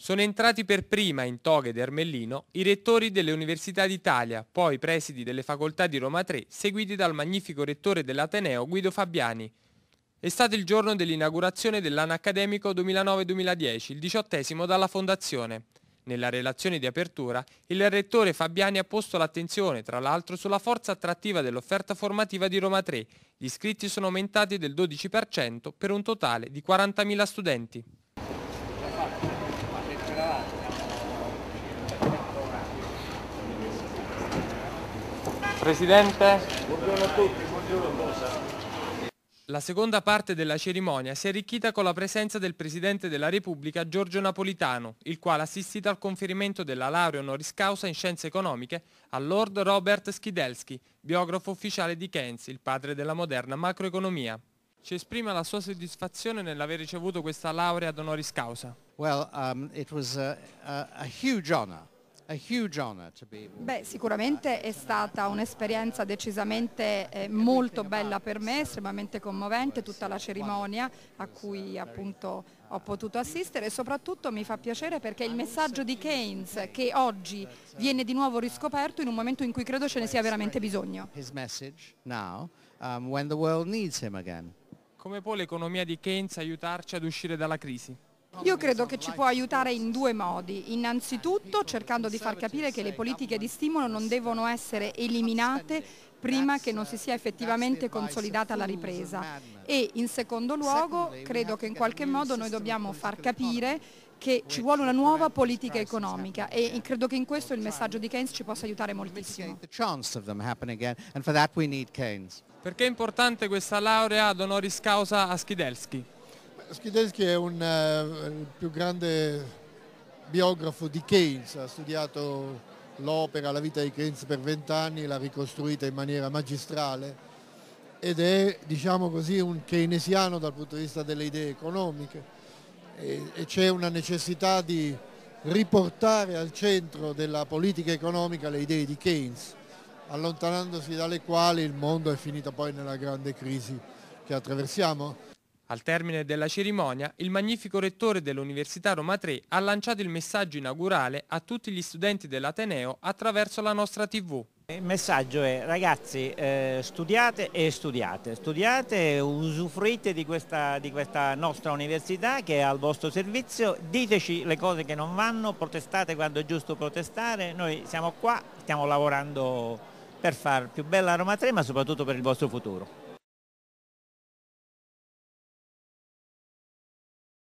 Sono entrati per prima in toga ed ermellino i rettori delle università d'Italia, poi i presidi delle facoltà di Roma 3, seguiti dal magnifico rettore dell'Ateneo Guido Fabiani. È stato il giorno dell'inaugurazione dell'anno accademico 2009-2010, il diciottesimo dalla fondazione. Nella relazione di apertura, il rettore Fabiani ha posto l'attenzione, tra l'altro, sulla forza attrattiva dell'offerta formativa di Roma 3. Gli iscritti sono aumentati del 12% per un totale di 40.000 studenti. Presidente. Buongiorno a tutti, buongiorno Rosa. La seconda parte della cerimonia si è arricchita con la presenza del Presidente della Repubblica Giorgio Napolitano, il quale ha assistito al conferimento della laurea honoris causa in scienze economiche a Lord Robert Skidelsky, biografo ufficiale di Keynes, il padre della moderna macroeconomia. Ci esprime la sua soddisfazione nell'aver ricevuto questa laurea honoris causa. Well, um, it was a, a, a huge honor. Beh, sicuramente è stata un'esperienza decisamente eh, molto bella per me, estremamente commovente tutta la cerimonia a cui appunto ho potuto assistere e soprattutto mi fa piacere perché il messaggio di Keynes che oggi viene di nuovo riscoperto in un momento in cui credo ce ne sia veramente bisogno. Um, Come può l'economia di Keynes aiutarci ad uscire dalla crisi? Io credo che ci può aiutare in due modi. Innanzitutto cercando di far capire che le politiche di stimolo non devono essere eliminate prima che non si sia effettivamente consolidata la ripresa e in secondo luogo credo che in qualche modo noi dobbiamo far capire che ci vuole una nuova politica economica e credo che in questo il messaggio di Keynes ci possa aiutare moltissimo. Perché è importante questa laurea ad honoris causa a Schidelski? Schideschi è un, eh, il più grande biografo di Keynes, ha studiato l'opera, la vita di Keynes per vent'anni, l'ha ricostruita in maniera magistrale ed è diciamo così, un keynesiano dal punto di vista delle idee economiche e, e c'è una necessità di riportare al centro della politica economica le idee di Keynes, allontanandosi dalle quali il mondo è finito poi nella grande crisi che attraversiamo. Al termine della cerimonia, il magnifico rettore dell'Università Roma 3 ha lanciato il messaggio inaugurale a tutti gli studenti dell'Ateneo attraverso la nostra TV. Il messaggio è ragazzi eh, studiate e studiate, studiate, usufruite di questa, di questa nostra università che è al vostro servizio, diteci le cose che non vanno, protestate quando è giusto protestare, noi siamo qua, stiamo lavorando per far più bella Roma 3 ma soprattutto per il vostro futuro.